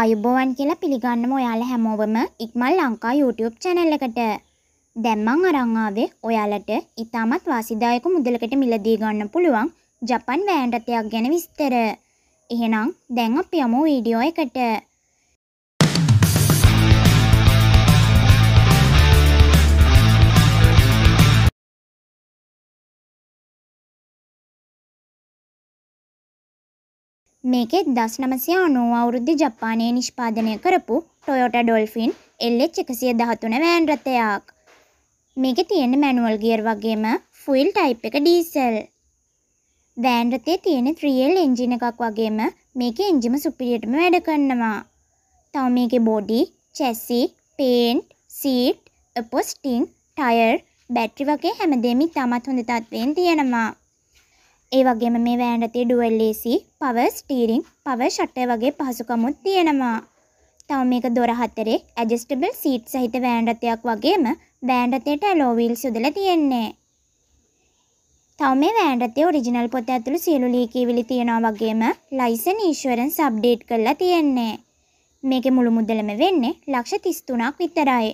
අයුබෝවන් කියලා පිළිගන්නම ඔයාලා හැමෝවම ඉක්මල් Lanka YouTube channel එකට. දැන් මං අරන් ආවේ ඔයාලට ඉතාමත් වාසිදායක මුදලකට මිලදී ගන්න පුළුවන් ජපන් වෑන් රථයක් ගැන විස්තර. එහෙනම් දැන් අපි යමු වීඩියෝ එකට. මේකෙ දස් නමසිය අනෝ අවුරුද්ධි ජපානය නිෂ්පාදනය කරපු ටොයොට ඩොල්ෆින් එල්ලෙච් එකසිය දහතුන වෑන්රථයක් මේක තියෙන මැනුවල් ගියර් වගේම ෆුල් ටයිප් එක ඩීසල් වෑන්රතේ තියෙන ත්‍රියල් එන්ජින එකක් වගේම මේක එන්ජිම සුපිරියටම වැඩ කන්නවා තව මේක බෝඩි චැස්සි පේන්ට් සීට් පොස්ටිං ටයර් බැට්‍රි වගේ හැමදේමි තමත් හොඳ තත්වයෙන් තියෙනවා ඒ වගේම මේ වෑන්ඩතේ ඩුවල් ලේසි පව ස්ටීරිං පව ෂට්ටය වගේ පහසුකමුත් තියෙනවා. තව මේක දොර හතරේ ඇජස්ටබල් සීට් සහිත වෑන්ඩතයක් වගේම බෑන්ඩතයට ඇලෝවිල් සුදල තියෙන්නේ. තව මේ වෑන්ඩතේ ඔරිජිනල් පොත ඇතුළු සියලු ලීකීවිලි තියෙනවා වගේම ලයිසන් ඊශ්වරන්ස් අප්ඩේට් කරලා තියෙන්නේ. මේකේ මුළු මුදලම වෙන්නේ ලක්ෂ 33ක් විතරයි.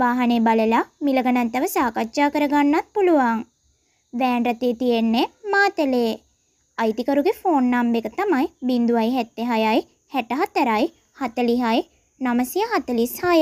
වාහනේ බලලා මිල ගණන් තව සාකච්ඡා කරගන්නත් පුළුවන්. වෑන් රථයේ තියෙන්නේ මාතලේ. අයිතිකරුගේ ෆෝන් නම් එක තමයි බිඳුවයි හැත්තේ හයයි හැටහත්තරයි හතලිහයි නමසය හතලිස් හය.